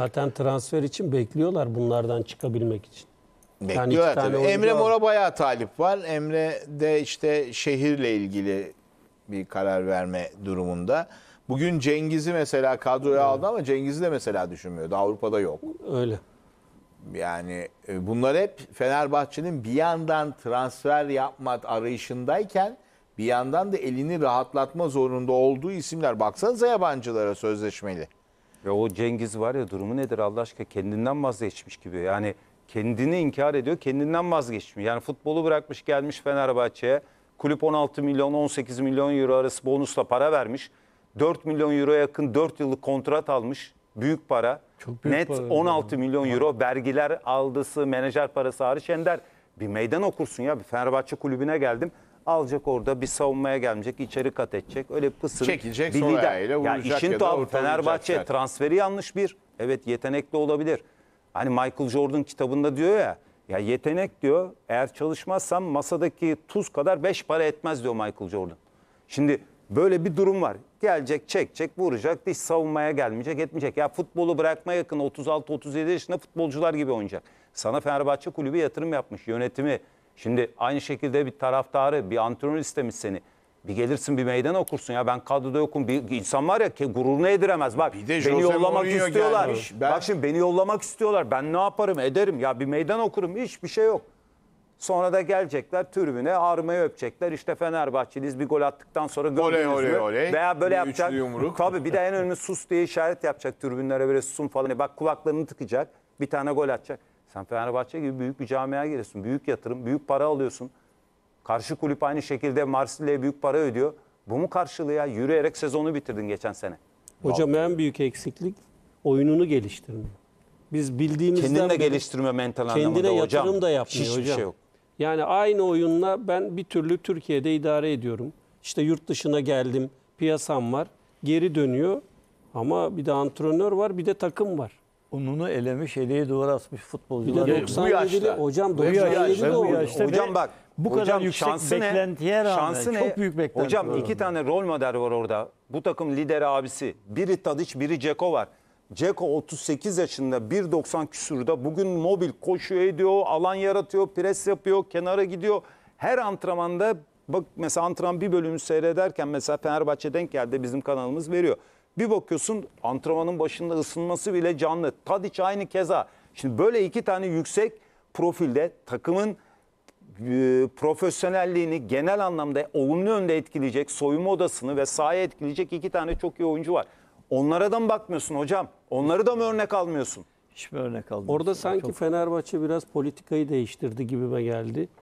Zaten transfer için bekliyorlar bunlardan çıkabilmek için. Yani Bekliyorlar tane tabii. Emre Mor'a bayağı talip var. Emre de işte şehirle ilgili bir karar verme durumunda. Bugün Cengiz'i mesela kadroya aldı ama Cengiz'i de mesela düşünmüyordu. Avrupa'da yok. Öyle. Yani e, bunlar hep Fenerbahçe'nin bir yandan transfer yapma arayışındayken bir yandan da elini rahatlatma zorunda olduğu isimler. Baksanıza yabancılara sözleşmeli. Ve o Cengiz var ya durumu nedir Allah aşkına kendinden vazgeçmiş gibi. Yani kendini inkar ediyor kendinden vazgeçmiş. Yani futbolu bırakmış gelmiş Fenerbahçe'ye. Kulüp 16 milyon 18 milyon euro arası bonusla para vermiş. 4 milyon euroya yakın 4 yıllık kontrat almış. Büyük para. Çok büyük Net para 16 yani. milyon euro vergiler aldısı menajer parası hariç Ender. Bir meydan okursun ya bir Fenerbahçe kulübüne geldim alacak orada bir savunmaya gelmeyecek, içeri kat edecek. Öyle pısırık Çekilecek, bir lider. ayağıyla Ya işin ya tuhafı Fenerbahçe zaten. transferi yanlış bir. Evet yetenekli olabilir. Hani Michael Jordan kitabında diyor ya. Ya yetenek diyor eğer çalışmazsam masadaki tuz kadar beş para etmez diyor Michael Jordan. Şimdi böyle bir durum var. Gelecek, çekecek, vuracak, diş savunmaya gelmeyecek, etmeyecek. Ya futbolu bırakma yakın 36-37 yaşında futbolcular gibi oynayacak. Sana Fenerbahçe kulübü yatırım yapmış, yönetimi, Şimdi aynı şekilde bir taraftarı, bir antrenör istemiş seni. Bir gelirsin bir meydan okursun ya ben kadroda yokum. Bir insan var ya ki gururunu ediremez Bak bir de beni Jose yollamak Mourinho istiyorlar. Ben- Bak şimdi beni yollamak istiyorlar. Ben ne yaparım ederim ya bir meydan okurum hiçbir şey yok. Sonra da gelecekler tribüne armayı öpecekler. İşte Fenerbahçeliyiz bir gol attıktan sonra gördünüz Oley, oley, oley. Veya böyle Bir yapacak. üçlü Tabii bir de en önemli sus diye işaret yapacak türbünlere böyle susun falan. Bak kulaklarını tıkacak. Bir tane gol atacak. Sen Fenerbahçe gibi büyük bir camiaya giriyorsun. Büyük yatırım, büyük para alıyorsun. Karşı kulüp aynı şekilde Marsilya'ya büyük para ödüyor. Bu mu karşılığı ya? Yürüyerek sezonu bitirdin geçen sene. Hocam en büyük eksiklik oyununu geliştirme. Biz bildiğimizden Kendini de beri geliştirme mental kendine anlamında yatırım hocam. yatırım da yapmıyor Hiçbir hocam. şey yok. Yani aynı oyunla ben bir türlü Türkiye'de idare ediyorum. İşte yurt dışına geldim, piyasam var, geri dönüyor. Ama bir de antrenör var, bir de takım var ununu elemiş, eleği duvara asmış futbolcular. Bir de 97'li hocam 97'li oldu. Yaşta hocam bak bu kadar hocam, yüksek şansı beklentiye ne? rağmen şansı çok ne? büyük beklenti Hocam var iki tane rol model var orada. Bu takım lider abisi. Biri Tadiç, biri Ceko var. Ceko 38 yaşında 1.90 küsurda bugün mobil koşuyor ediyor, alan yaratıyor, pres yapıyor, kenara gidiyor. Her antrenmanda bak mesela antrenman bir bölümü seyrederken mesela Fenerbahçe denk geldi bizim kanalımız veriyor. Bir bakıyorsun antrenmanın başında ısınması bile canlı. Tadiç aynı keza. Şimdi böyle iki tane yüksek profilde takımın e, profesyonelliğini genel anlamda olumlu yönde etkileyecek soyunma odasını ve sahaya etkileyecek iki tane çok iyi oyuncu var. Onlara da mı bakmıyorsun hocam? Onları da mı örnek almıyorsun? Hiçbir örnek almıyorsun. Orada sanki Çok... Fenerbahçe biraz politikayı değiştirdi gibime geldi.